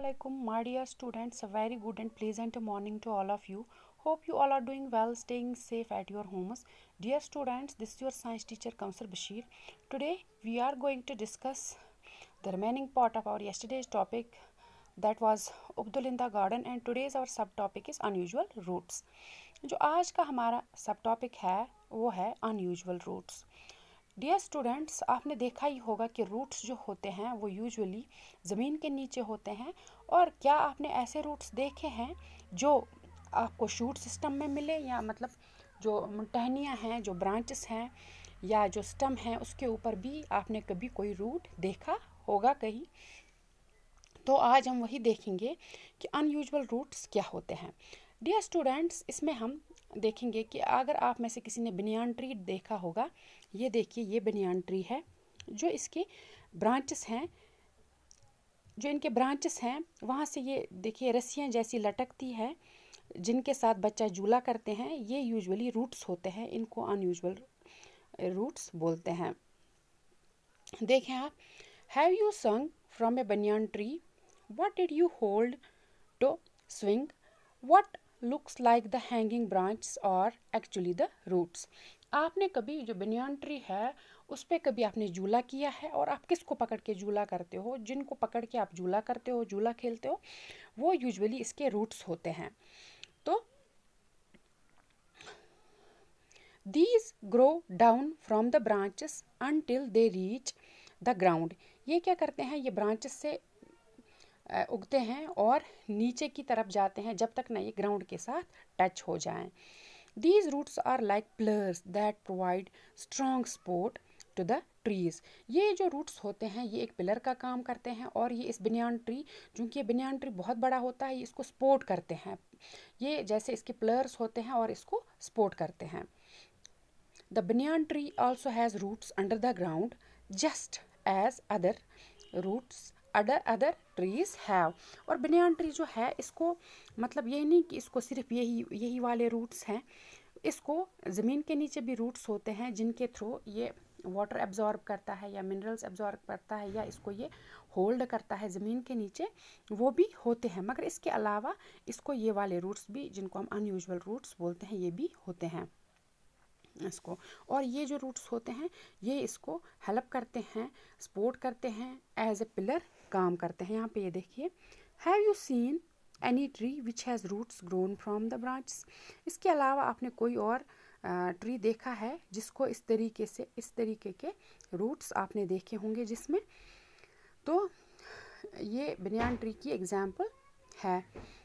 Assalamualaikum, my dear students. A very good and pleasant morning to all of you. Hope you all are doing well, staying safe at your homes. Dear students, this is your science teacher Kamsar Bashir. Today we are going to discuss the remaining part of our yesterday's topic that was Ubdulinda Garden and today's our subtopic is unusual roots. जो आज का हमारा subtopic है वो है unusual roots. Dear students आपने देखा ही होगा कि रूट्स जो होते हैं वो यूजुअली ज़मीन के नीचे होते हैं और क्या आपने ऐसे रूट्स देखे हैं जो आपको शूट सिस्टम में मिले या मतलब जो टहनियाँ हैं जो ब्रांचेस हैं या जो स्टम हैं उसके ऊपर भी आपने कभी कोई रूट देखा होगा कहीं तो आज हम वही देखेंगे कि अनयूजल रूट्स क्या होते हैं डियर स्टूडेंट्स इसमें हम देखेंगे कि अगर आप में से किसी ने बनियान ट्री देखा होगा ये देखिए ये बनियान ट्री है जो इसके ब्रांचेस हैं जो इनके ब्रांचेस हैं वहाँ से ये देखिए रस्सियाँ जैसी लटकती है जिनके साथ बच्चा झूला करते हैं ये यूजुअली रूट्स होते हैं इनको अनयूजल रूट्स बोलते हैं देखें आप have you sung from a banyan tree what did you hold to swing what looks like the hanging branch और एक्चुअली द रूट्स आपने कभी जो बनियान ट्री है उस पर कभी आपने झूला किया है और आप किसको पकड़ के झूला करते हो जिनको पकड़ के आप झूला करते हो झूला खेलते हो वो यूजुअली इसके रूट्स होते हैं तो these grow down from the branches until they reach the ground ये क्या करते हैं ये ब्रांचेस से उगते हैं और नीचे की तरफ जाते हैं जब तक ना ये ग्राउंड के साथ टच हो जाए these roots are like pillars that provide strong support to the trees ये जो रूट्स होते हैं ये एक पिलर का काम करते हैं और ये इस बनियान ट्री चूँकि ये बनियान ट्री बहुत बड़ा होता है ये इसको सपोर्ट करते हैं ये जैसे इसके पिलर्स होते हैं और इसको सपोर्ट करते हैं the banyan tree also has roots under the ground just as other roots other other trees have और बनियान ट्री जो है इसको मतलब ये नहीं कि इसको सिर्फ यही यही वाले रूट्स हैं इसको ज़मीन के नीचे भी रूट्स होते हैं जिनके थ्रू ये वाटर एब्जॉर्ब करता है या मिनरल्स एब्जॉर्ब करता है या इसको ये होल्ड करता है ज़मीन के नीचे वो भी होते हैं मगर इसके अलावा इसको ये वाले रूट्स भी जिनको हम अनयूजल रूट्स बोलते हैं ये भी होते हैं इसको और ये जो रूट्स होते हैं ये इसको हेल्प करते हैं सपोर्ट करते हैं एज ए पिलर काम करते हैं यहाँ पे ये देखिए have you seen any tree which has roots grown from the branches इसके अलावा आपने कोई और ट्री देखा है जिसको इस तरीके से इस तरीके के रूट्स आपने देखे होंगे जिसमें तो ये बनियान ट्री की एग्ज़ाम्पल है